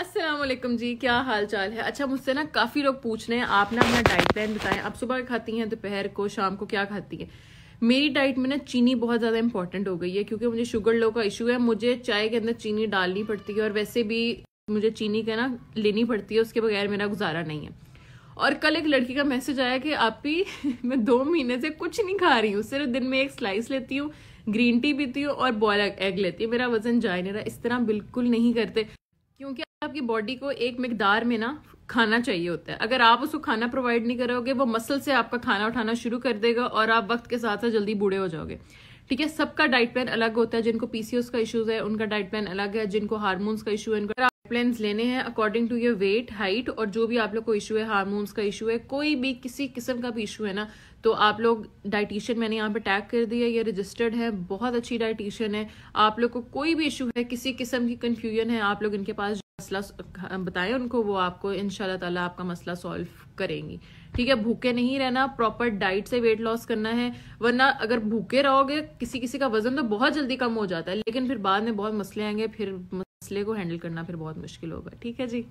असलम जी क्या हाल चाल है अच्छा मुझसे ना काफ़ी लोग पूछ रहे हैं आप ना अपना डाइट प्लान बताएं आप सुबह खाती हैं दोपहर को शाम को क्या खाती हैं मेरी डाइट में ना चीनी बहुत ज़्यादा इंपॉर्टेंट हो गई है क्योंकि मुझे शुगर लो का इशू है मुझे चाय के अंदर चीनी डालनी पड़ती है और वैसे भी मुझे चीनी का ना लेनी पड़ती है उसके बगैर मेरा गुजारा नहीं है और कल एक लड़की का मैसेज आया कि आप ही मैं दो महीने से कुछ नहीं खा रही हूँ सिर्फ दिन में एक स्लाइस लेती हूँ ग्रीन टी पीती हूँ और बॉयल एग लेती हूँ मेरा वजन जा नहीं रहा इस तरह बिल्कुल नहीं करते क्योंकि आपकी बॉडी को एक मकदार में ना खाना चाहिए होता है अगर आप उसको खाना प्रोवाइड नहीं करोगे वो मसल से आपका खाना उठाना शुरू कर देगा और आप वक्त के साथ साथ जल्दी बूढ़े हो जाओगे ठीक है सबका डाइट प्लान अलग होता है जिनको पीसीओस का इशूज है उनका डाइट प्लान अलग है जिनको हार्मोन्स का इशू है उनका प्लेन्स लेने हैं according to your weight height और जो भी आप लोग को इशू है हार्मोन्स का इशू है कोई भी किसी किस्म का भी इशू है ना तो आप लोग डाइटिशियन मैंने यहाँ पे टैग कर दिया ये रजिस्टर्ड है बहुत अच्छी डाइटिशियन है आप लोग को कोई भी इशू है किसी किस्म की कन्फ्यूजन है आप लोग इनके पास मसला बताएं उनको वो आपको इन ताला आपका मसला सॉल्व करेंगी ठीक है भूखे नहीं रहना प्रॉपर डाइट से वेट लॉस करना है वरना अगर भूखे रहोगे किसी किसी का वजन तो बहुत जल्दी कम हो जाता है लेकिन फिर बाद में बहुत मसले आएंगे फिर मसले को हैंडल करना फिर बहुत मुश्किल होगा ठीक है जी